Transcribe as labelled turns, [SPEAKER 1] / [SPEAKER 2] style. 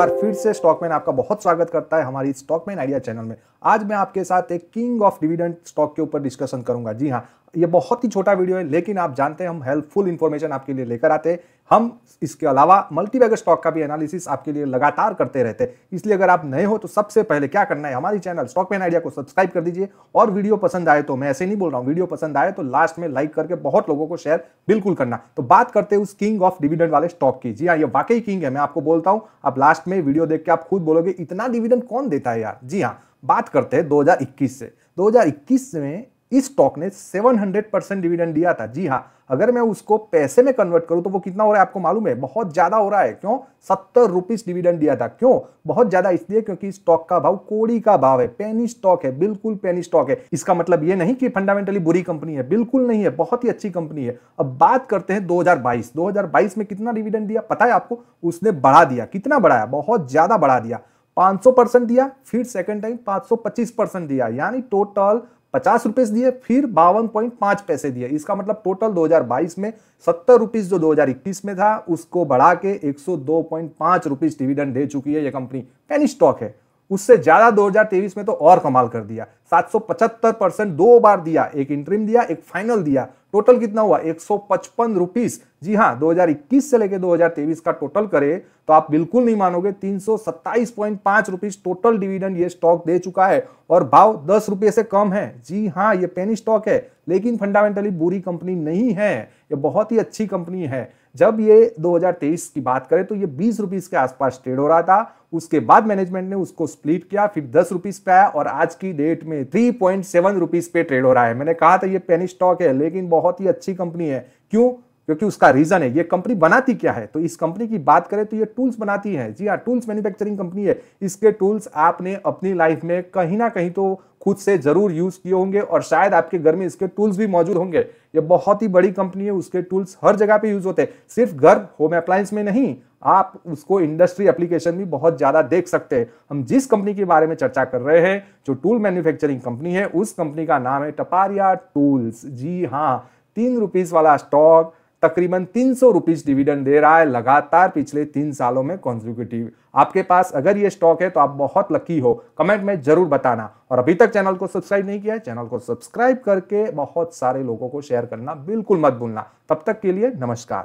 [SPEAKER 1] बार फिर से स्टॉकमैन आपका बहुत स्वागत करता है हमारी स्टॉकमैन आइडिया चैनल में आज मैं आपके साथ एक किंग ऑफ डिविडेंड स्टॉक के ऊपर डिस्कशन करूंगा जी हाँ ये बहुत ही छोटा वीडियो है लेकिन आप जानते हैं हम हेल्पफुल इन्फॉर्मेशन आपके लिए लेकर आते हैं हम इसके अलावा मल्टीबैग स्टॉक का भी एनालिसिस आपके लिए लगातार करते रहते हैं इसलिए अगर आप नए हो तो सबसे पहले क्या करना है हमारी चैनल स्टॉक मैन आइडिया को सब्सक्राइब कर दीजिए और वीडियो पसंद आए तो मैं ऐसे नहीं बोल रहा हूँ वीडियो पसंद आए तो लास्ट में लाइक करके बहुत लोगों को शेयर बिल्कुल करना तो बात करते हैं उस किंग ऑफ डिविडेंड वाले स्टॉक की जी हाँ ये वाकई किंग है मैं आपको बोलता हूँ आप लास्ट में वीडियो देख के आप खुद बोलोगे इतना डिविडेंड कौन देता है यार जी हाँ बात करते हैं 2021 से 2021 में इस स्टॉक ने 700 परसेंट डिविडेंड दिया था जी हाँ अगर मैं उसको पैसे में कन्वर्ट करूं तो वो कितना हो रहा है आपको मालूम है बहुत ज्यादा हो रहा है क्यों सत्तर रुपीज डिविडेंड दिया था क्यों बहुत ज्यादा इसलिए क्योंकि स्टॉक का भाव कोड़ी का भाव है पेनी स्टॉक है बिल्कुल पेनी स्टॉक है इसका मतलब ये नहीं कि फंडामेंटली बुरी कंपनी है बिल्कुल नहीं है बहुत ही अच्छी कंपनी है अब बात करते हैं दो हजार में कितना डिविडेंड दिया पता है आपको उसने बढ़ा दिया कितना बढ़ाया बहुत ज्यादा बढ़ा दिया 500 परसेंट दिया फिर सेकंड टाइम 525 परसेंट दिया यानी टोटल पचास रुपीज दिए फिर बावन पॉइंट पांच पैसे दिए इसका मतलब टोटल 2022 में सत्तर रुपीज जो 2021 में था उसको बढ़ा के एक सौ दो पॉइंट पांच रुपीज डिविडेंड दे चुकी है यह कंपनी पेनी स्टॉक है उससे ज्यादा 2023 में तो और कमाल कर दिया 775 परसेंट दो बार दिया एक इंट्रीम दिया एक फाइनल दिया टोटल कितना हुआ एक सौ पचपन रुपीज जी हाँ 2021 से लेकर 2023 का टोटल करें तो आप बिल्कुल नहीं मानोगे तीन सौ टोटल डिविडेंड ये स्टॉक दे चुका है और भाव दस रुपये से कम है जी हाँ ये पेनी स्टॉक है लेकिन फंडामेंटली बुरी कंपनी नहीं है ये बहुत ही अच्छी कंपनी है जब ये 2023 की बात करें तो ये बीस रुपीज़ के आसपास ट्रेड हो रहा था उसके बाद मैनेजमेंट ने उसको स्प्लिट किया फिर दस रुपीज़ पे आया और आज की डेट में थ्री पॉइंट सेवन रुपीज़ पे ट्रेड हो रहा है मैंने कहा था ये पेनी स्टॉक है लेकिन बहुत ही अच्छी कंपनी है क्यों क्योंकि उसका रीजन है ये कंपनी बनाती क्या है तो इस कंपनी की बात करें तो ये टूल्स बनाती है जी हाँ टूल्स मैन्युफैक्चरिंग कंपनी है इसके टूल्स आपने अपनी लाइफ में कहीं ना कहीं तो खुद से जरूर यूज किए होंगे और शायद आपके घर में इसके टूल्स भी मौजूद होंगे ये बहुत ही बड़ी कंपनी है उसके टूल्स हर जगह पे यूज होते हैं सिर्फ घर होम अप्लायंस में नहीं आप उसको इंडस्ट्री एप्लीकेशन भी बहुत ज्यादा देख सकते हैं हम जिस कंपनी के बारे में चर्चा कर रहे हैं जो टूल मैन्युफैक्चरिंग कंपनी है उस कंपनी का नाम है टपारिया टूल्स जी हाँ तीन रुपीज वाला स्टॉक तकरीबन तीन सौ रुपीज डिविडेंड दे रहा है लगातार पिछले तीन सालों में कॉन्जिक्यूटिव आपके पास अगर ये स्टॉक है तो आप बहुत लकी हो कमेंट में जरूर बताना और अभी तक चैनल को सब्सक्राइब नहीं किया है चैनल को सब्सक्राइब करके बहुत सारे लोगों को शेयर करना बिल्कुल मत भूलना तब तक के लिए नमस्कार